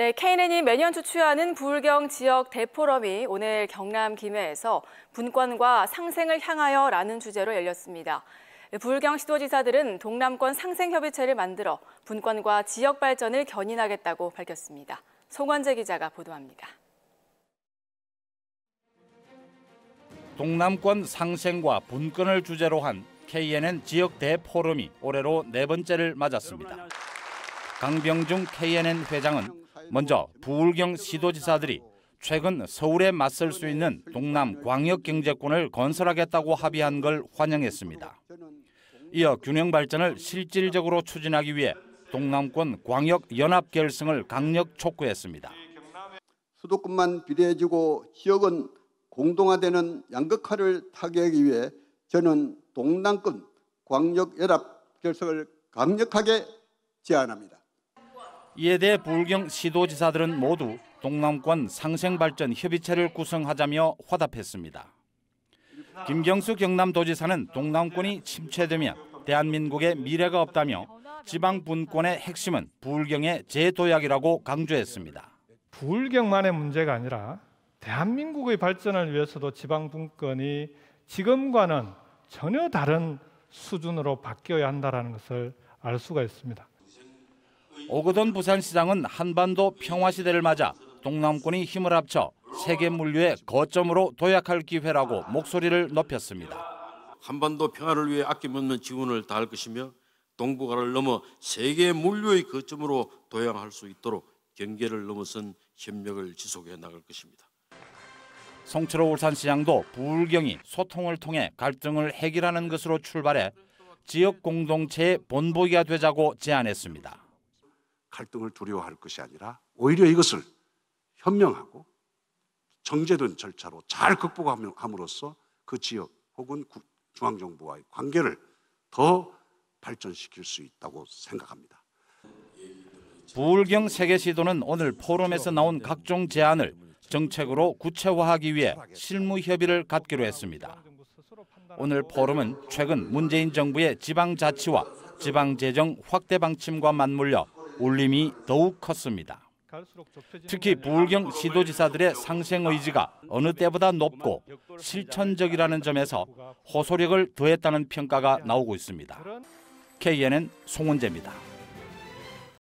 네, KNN이 매년 주최하는 불경 지역 대포럼이 오늘 경남 김해에서 분권과 상생을 향하여라는 주제로 열렸습니다. 불경 시도지사들은 동남권 상생협의체를 만들어 분권과 지역 발전을 견인하겠다고 밝혔습니다. 송원재 기자가 보도합니다. 동남권 상생과 분권을 주제로 한 KNN 지역 대포럼이 올해로 네 번째를 맞았습니다. 강병중 KNN 회장은 먼저 부울경 시도지사들이 최근 서울에 맞설 수 있는 동남 광역 경제권을 건설하겠다고 합의한 걸 환영했습니다. 이어 균형 발전을 실질적으로 추진하기 위해 동남권 광역 연합 결성을 강력 촉구했습니다. 수도권만 비례해지고 지역은 공동화되는 양극화를 타개하기 위해 저는 동남권 광역 연합 결성을 강력하게 제안합니다. 이에 대해 불경 시도지사들은 모두 동남권 상생발전 협의체를 구성하자며 화답했습니다. 김경수 경남도지사는 동남권이 침체되면 대한민국의 미래가 없다며 지방 분권의 핵심은 부경의 재도약이라고 강조했습니다. 부경만의 문제가 아니라 대한민국의 발전을 위해서도 지방 분권이 지금과는 전혀 다른 수준으로 바뀌어야 한다는 것을 알 수가 있습니다. 오거돈 부산시장은 한반도 평화시대를 맞아 동남권이 힘을 합쳐 세계 물류의 거점으로 도약할 기회라고 목소리를 높였습니다. 한반도 평화를 위해 아낌없는 지원을 다할 것이며 동북아를 넘어 세계 물류의 거점으로 도약할 수 있도록 경계를 넘어선 협력을 지속해 나갈 것입니다. 송철호 울산시장도 부울경이 소통을 통해 갈등을 해결하는 것으로 출발해 지역 공동체의 본보기가 되자고 제안했습니다. 갈등을 두려워할 것이 아니라 오히려 이것을 현명하고 정제된 절차로 잘 극복함으로써 그 지역 혹은 중앙정부와의 관계를 더 발전시킬 수 있다고 생각합니다. 부울경 세계시도는 오늘 포럼에서 나온 각종 제안을 정책으로 구체화하기 위해 실무 협의를 갖기로 했습니다. 오늘 포럼은 최근 문재인 정부의 지방자치와 지방재정 확대 방침과 맞물려 울림이 더욱 컸습니다. 특히 부울경 시도지사들의 상생 의지가 어느 때보다 높고 실천적이라는 점에서 호소력을 더했다는 평가가 나오고 있습니다. KNN 송은재입니다.